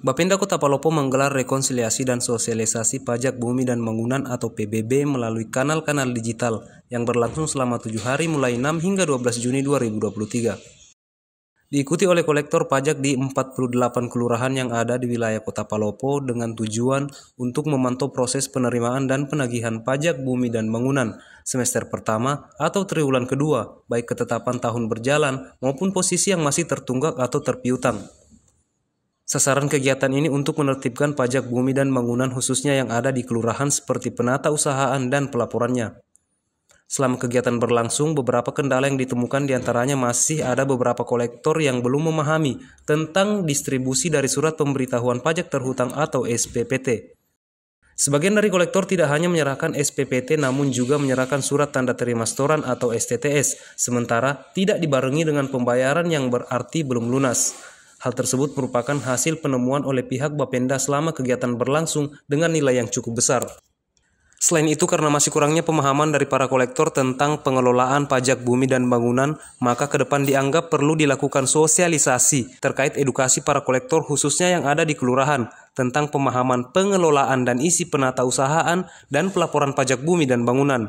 Bapenda Kota Palopo menggelar rekonsiliasi dan sosialisasi pajak bumi dan bangunan atau PBB melalui kanal-kanal digital yang berlangsung selama tujuh hari mulai 6 hingga 12 Juni 2023. Diikuti oleh kolektor pajak di 48 kelurahan yang ada di wilayah Kota Palopo dengan tujuan untuk memantau proses penerimaan dan penagihan pajak bumi dan bangunan semester pertama atau triwulan kedua, baik ketetapan tahun berjalan maupun posisi yang masih tertunggak atau terpiutang. Sasaran kegiatan ini untuk menertibkan pajak bumi dan bangunan khususnya yang ada di kelurahan seperti penata usahaan dan pelaporannya. Selama kegiatan berlangsung, beberapa kendala yang ditemukan diantaranya masih ada beberapa kolektor yang belum memahami tentang distribusi dari surat pemberitahuan pajak terhutang atau SPPT. Sebagian dari kolektor tidak hanya menyerahkan SPPT namun juga menyerahkan surat tanda terima setoran atau STTS, sementara tidak dibarengi dengan pembayaran yang berarti belum lunas. Hal tersebut merupakan hasil penemuan oleh pihak Bapenda selama kegiatan berlangsung dengan nilai yang cukup besar. Selain itu, karena masih kurangnya pemahaman dari para kolektor tentang pengelolaan pajak bumi dan bangunan, maka ke depan dianggap perlu dilakukan sosialisasi terkait edukasi para kolektor khususnya yang ada di kelurahan tentang pemahaman pengelolaan dan isi penata usahaan dan pelaporan pajak bumi dan bangunan.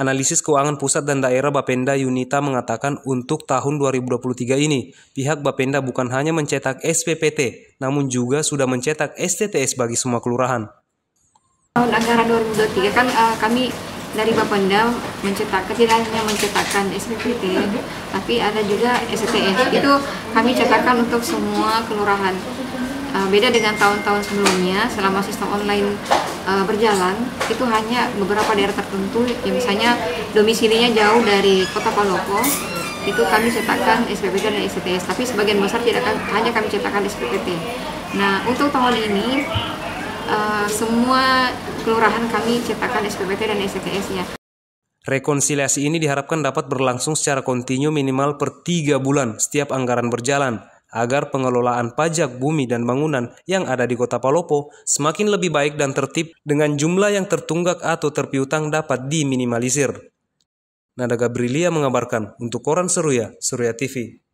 Analisis keuangan pusat dan daerah Bapenda Yunita mengatakan untuk tahun 2023 ini, pihak Bapenda bukan hanya mencetak SPPT, namun juga sudah mencetak STTS bagi semua kelurahan. Tahun anggaran 2023 kan uh, kami dari Bapenda mencetak tidak hanya mencetakkan SPPT, tapi ada juga STTS. Itu kami cetakan untuk semua kelurahan. Eh, beda dengan tahun-tahun sebelumnya selama sistem online uh, berjalan itu hanya beberapa daerah tertentu yang misalnya domisilinya jauh dari kota Palopo itu kami cetakan SPPT dan STS tapi sebagian besar tidak hanya kami cetakan SPPT nah untuk tahun ini uh, semua kelurahan kami cetakan SPPT dan STS nya Rekonsiliasi ini diharapkan dapat berlangsung secara kontinu minimal per tiga bulan setiap anggaran berjalan agar pengelolaan pajak bumi dan bangunan yang ada di kota Palopo semakin lebih baik dan tertib dengan jumlah yang tertunggak atau terpiutang dapat diminimalisir. Nada Gabrielia mengabarkan untuk Koran Seruya, Seruya TV.